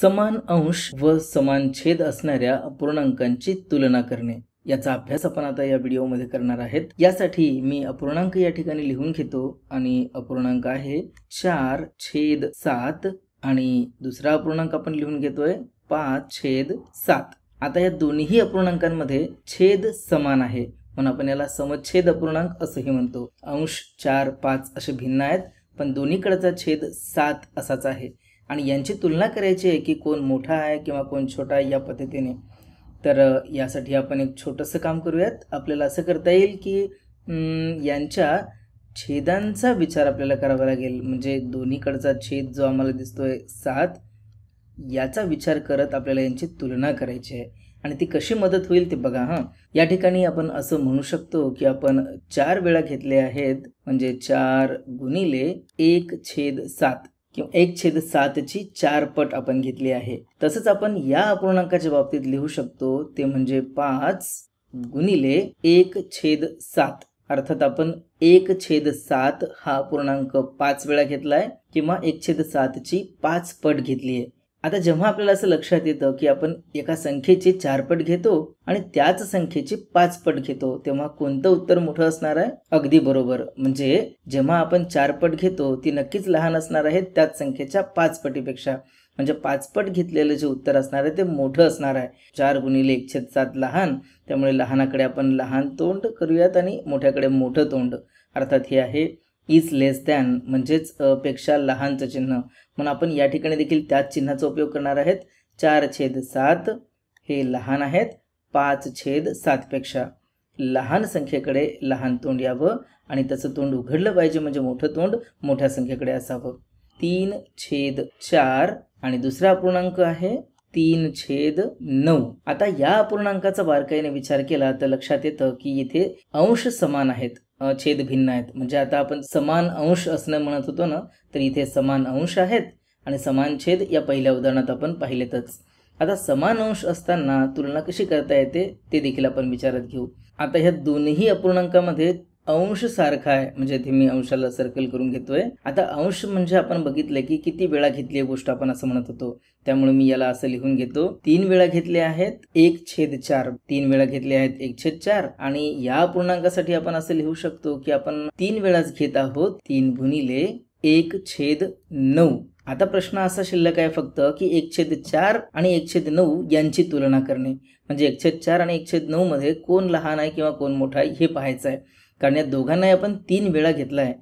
समान अंश व समान छेद असणाऱ्या अपूर्णांकांची तुलना करणे याचा अभ्यास आपण आता या व्हिडिओमध्ये करणार आहेत यासाठी मी अपूर्णांक या ठिकाणी लिहून घेतो आणि अपूर्णांक आहे चार छेद सात आणि दुसरा अपूर्णांक आपण लिहून घेतोय पाच छेद सात आता या दोन्ही अपूर्णांकांमध्ये छेद समान आहे म्हणून आपण याला समच्छेद अपूर्णांक असंही म्हणतो अंश चार पाच असे भिन्न आहेत पण दोन्हीकडचा छेद सात असाच आहे आणि यांची तुलना करायची आहे की कोण मोठा आहे किंवा कोण छोटा आहे या पद्धतीने तर यासाठी आपण एक छोटंसं काम करूयात आपल्याला असं करता येईल की यांच्या छेदांचा विचार आपल्याला करावा लागेल म्हणजे दोन्हीकडचा छेद जो आम्हाला दिसतोय सात याचा विचार करत आपल्याला यांची तुलना करायची आहे आणि ती कशी मदत होईल ते बघा हां या ठिकाणी आपण असं म्हणू शकतो की आपण चार वेळा घेतले आहेत म्हणजे चार गुणिले एक छेद सात किंवा एक छेद सातची चार पट आपण घेतली आहे तसंच आपण या अपूर्णांकाच्या बाबतीत लिहू शकतो ते म्हणजे पाच गुणिले एक छेद सात अर्थात आपण एक छेद सात हा पूर्णांक पाच वेळा घेतलाय किंवा एक छेद सातची पाच पट घेतली आहे आता जेव्हा आपल्याला असं लक्षात येतं की आपण एका संख्येचे चारपट पट घेतो आणि त्याच संख्येचे पाच पट घेतो तेव्हा कोणतं उत्तर मोठं असणार आहे अगदी बरोबर म्हणजे जेव्हा आपण चारपट पट घेतो ती नक्कीच लहान असणार आहे त्याच संख्येच्या पाच पटीपेक्षा म्हणजे पाचपट घेतलेलं जे उत्तर असणार आहे ते मोठं असणार आहे चार गुणिले एकशेद सात लहान त्यामुळे लहानाकडे आपण लहान तोंड करूयात आणि मोठ्याकडे मोठं तोंड अर्थात हे आहे इज लेस दॅन म्हणजेच पेक्षा लहानचं चिन्ह म्हणून आपण या ठिकाणी देखील त्याच चिन्हाचा उपयोग करणार आहेत चार छेद सात हे लहान आहेत पाच छेद सातपेक्षा लहान संख्येकडे लहान तोंड यावं आणि त्याचं तोंड उघडलं पाहिजे म्हणजे मोठं तोंड मोठ्या संख्येकडे असावं तीन छेद चार आणि दुसरा अपूर्णांक आहे तीन छेद नऊ आता या अपूर्णांकाचा बारकाईने विचार केला तर लक्षात येतं की इथे अंश समान आहेत छेद भिन्न आहेत म्हणजे आता आपण समान अंश असणं म्हणत होतो ना तर इथे समान अंश आहेत आणि समान छेद या पहिल्या उदाहरणात आपण पाहिलेतच आता समान अंश असताना तुलना कशी करता येते ते देखील आपण विचारात घेऊ आता ह्या दोन्ही अपूर्णांकामध्ये अंश सारखा आहे म्हणजे इथे मी अंशाला सर्कल करून घेतोय आता अंश म्हणजे आपण बघितलं की किती वेळा घेतली आहे गोष्ट आपण असं म्हणत होतो त्यामुळे मी याला असं लिहून घेतो तीन वेळा घेतले आहेत एक छेद चार तीन वेळा घेतले आहेत एक छेद चार आणि या पूर्णांकासाठी आपण असं लिहू शकतो की आपण तीन वेळाच घेत आहोत तीन गुणिले एक छेद नऊ आता प्रश्न असा शिल्लक आहे फक्त की एक छेद चार आणि एक छेद नऊ यांची तुलना करणे म्हणजे एक छेद चार आणि एक छेद नऊ मध्ये कोण लहान आहे किंवा कोण मोठा आहे हे पाहायचं आहे कारण या दोघांनाही आपण तीन वेळा घेतला आहे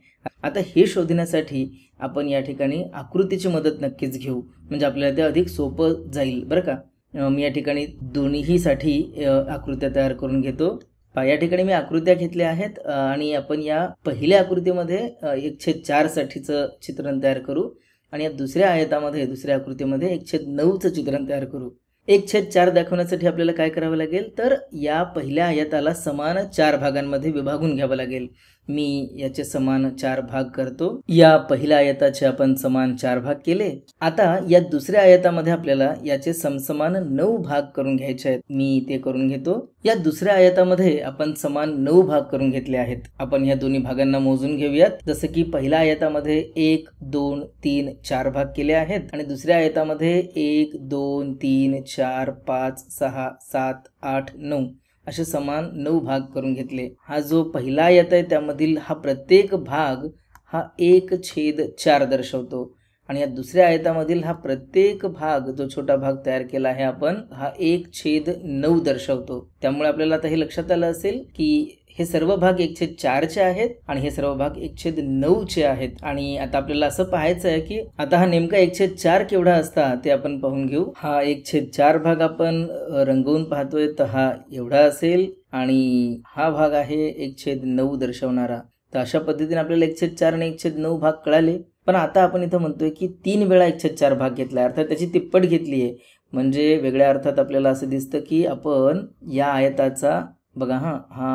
आता हे शोधण्यासाठी आपण या ठिकाणी आकृतीची मदत नक्कीच घेऊ म्हणजे आपल्याला ते अधिक सोपं जाईल बरं का मी या ठिकाणी दोन्हीसाठी आकृत्या तयार करून घेतो या ठिकाणी मी आकृत्या घेतल्या आहेत आणि आपण या पहिल्या आकृतीमध्ये एकशे साठीचं चित्रण तयार करू आणि या दुसऱ्या आयतामध्ये दुसऱ्या आकृतीमध्ये एकशे नऊचं चित्रण तयार करू एक छेद चार दाखवण्यासाठी आपल्याला काय करावं लागेल तर या पहिल्या आयाताला समान चार भागांमध्ये विभागून घ्यावं लागेल मी याचे समान चार भाग करतो या पहिल्या आयताचे आपण समान चार भाग केले आता या दुसऱ्या आयतामध्ये आपल्याला याचे समसमान नऊ भाग करून घ्यायचे आहेत मी ते करून घेतो या दुसऱ्या आयतामध्ये आपण समान नऊ भाग करून घेतले आहेत आपण या दोन्ही भागांना मोजून घेऊयात जसं की पहिल्या आयतामध्ये एक दोन तीन चार भाग केले आहेत आणि दुसऱ्या आयतामध्ये एक दोन तीन चार पाच सहा सात आठ नऊ असे समान नऊ भाग करून घेतले हा जो पहिला येत आहे त्यामधील हा प्रत्येक भाग हा एक छेद चार दर्शवतो आणि या दुसऱ्या आयतामधील हा प्रत्येक भाग जो छोटा भाग तयार केला आहे आपण हा एक छेद नऊ दर्शवतो त्यामुळे आपल्याला आता हे लक्षात आलं असेल की हे सर्व भाग एक छेद चारचे आहेत आणि हे सर्व भाग एक छेद नऊचे आहेत आणि आता आपल्याला असं पाहायचं आहे की आता हा नेमका एक छेद चार केवढा असता ते आपण पाहून घेऊ हा एक छेद चार भाग आपण रंगवून पाहतोय तर हा एवढा असेल आणि हा भाग आहे एक छेद नऊ दर्शवणारा तर अशा पद्धतीने आपल्याला एक छेद चार आणि एक छेद नऊ भाग कळाले पण आता आपण इथं म्हणतोय की तीन वेळा एकशे चार भाग घेतला अर्थात त्याची तिप्पट घेतली आहे म्हणजे वेगळ्या अर्थात आपल्याला असं दिसतं की आपण या आयताचा बघा हां हा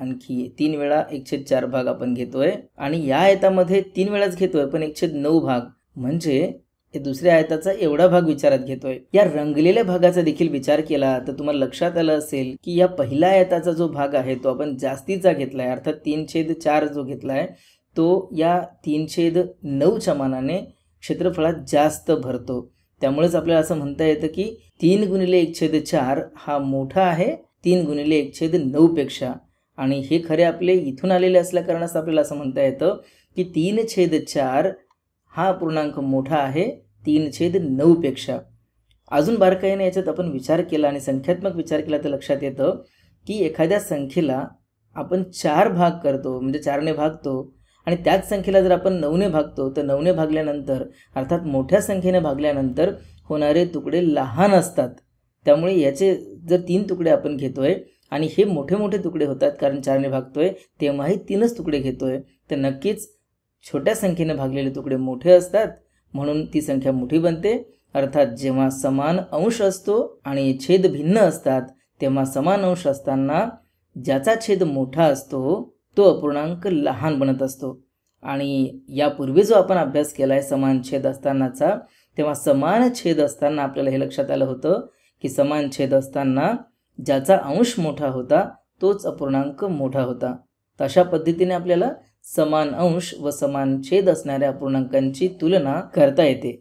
आणखी तीन वेळा एकशे चार भाग आपण घेतोय आणि या आयतामध्ये तीन वेळाच घेतोय पण एकशे नऊ भाग म्हणजे दुसऱ्या आयताचा एवढा भाग विचारात घेतोय या रंगलेल्या भागाचा देखील विचार केला तर तुम्हाला लक्षात आलं असेल की या पहिल्या आयताचा जो भाग आहे तो आपण जास्तीचा घेतलाय अर्थात तीन छेद चार जो घेतलाय तो या छेद नऊच्या मानाने क्षेत्रफळात जास्त भरतो त्यामुळेच आपल्याला असं म्हणता येतं की तीन गुणिले छेद चार हा मोठा आहे तीन गुणिले एकछेद नऊपेक्षा आणि हे खरे आपले इथून आलेले असल्या कारणास आपल्याला असं म्हणता येतं की तीन छेद चार हा पूर्णांक मोठा आहे तीन छेद नऊपेक्षा अजून बारकाईने याच्यात आपण विचार केला आणि संख्यात्मक विचार केला तर लक्षात येतं की एखाद्या संख्येला आपण चार भाग करतो म्हणजे चारने भागतो आणि त्याच संख्येला जर आपण नऊने भागतो तर नऊने भागल्यानंतर अर्थात मोठ्या संख्येने भागल्यानंतर होणारे तुकडे लहान असतात त्यामुळे याचे जर तीन तुकडे आपण घेतोय आणि हे मोठे मोठे तुकडे होतात कारण चारने भागतोय तेव्हाही तीनच तुकडे घेतोय तर नक्कीच छोट्या संख्येने भागलेले तुकडे मोठे असतात म्हणून ती संख्या मोठी बनते अर्थात जेव्हा समान अंश असतो आणि छेद भिन्न असतात तेव्हा समान अंश असताना ज्याचा छेद मोठा असतो तो अपूर्णांक लहान बनत असतो आणि यापूर्वी जो आपण अभ्यास केला आहे समान छेद असतानाचा तेव्हा समान छेद असताना आपल्याला हे लक्षात आलं होतं की समान छेद असताना ज्याचा अंश मोठा होता तोच अपूर्णांक मोठा होता अशा पद्धतीने आपल्याला समान अंश व समान छेद असणाऱ्या अपूर्णांकांची तुलना करता येते